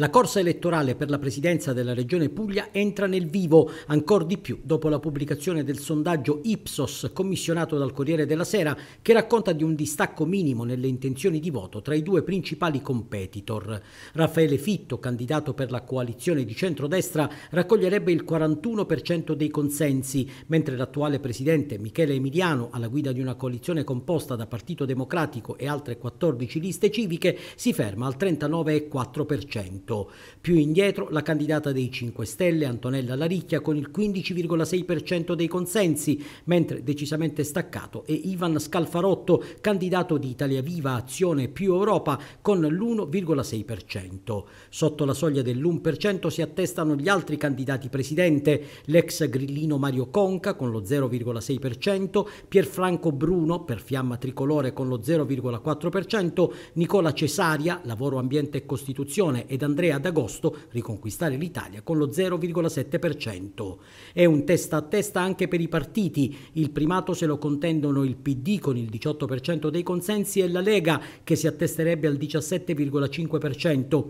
La corsa elettorale per la presidenza della Regione Puglia entra nel vivo, ancor di più dopo la pubblicazione del sondaggio Ipsos commissionato dal Corriere della Sera, che racconta di un distacco minimo nelle intenzioni di voto tra i due principali competitor. Raffaele Fitto, candidato per la coalizione di centrodestra, raccoglierebbe il 41% dei consensi, mentre l'attuale presidente Michele Emiliano, alla guida di una coalizione composta da Partito Democratico e altre 14 liste civiche, si ferma al 39,4%. 4%. Più indietro la candidata dei 5 Stelle, Antonella Laricchia, con il 15,6% dei consensi, mentre decisamente staccato è Ivan Scalfarotto, candidato di Italia Viva Azione più Europa, con l'1,6%. Sotto la soglia dell'1% si attestano gli altri candidati presidente, l'ex grillino Mario Conca con lo 0,6%, Pierfranco Bruno per Fiamma Tricolore con lo 0,4%, Nicola Cesaria, Lavoro Ambiente e Costituzione ed Andrea Andrea agosto riconquistare l'Italia con lo 0,7%. È un testa a testa anche per i partiti. Il primato se lo contendono il PD con il 18% dei consensi e la Lega che si attesterebbe al 17,5%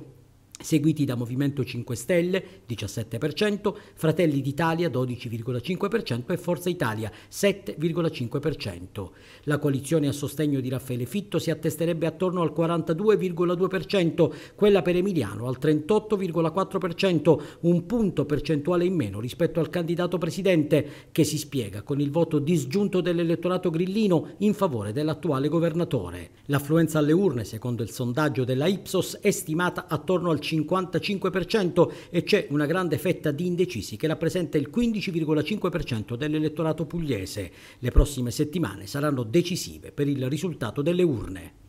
seguiti da Movimento 5 Stelle 17%, Fratelli d'Italia 12,5% e Forza Italia 7,5%. La coalizione a sostegno di Raffaele Fitto si attesterebbe attorno al 42,2%, quella per Emiliano al 38,4%, un punto percentuale in meno rispetto al candidato presidente che si spiega con il voto disgiunto dell'elettorato grillino in favore dell'attuale governatore. L'affluenza alle urne, secondo il sondaggio della Ipsos, è stimata attorno al 50%. 55% e c'è una grande fetta di indecisi che rappresenta il 15,5% dell'elettorato pugliese. Le prossime settimane saranno decisive per il risultato delle urne.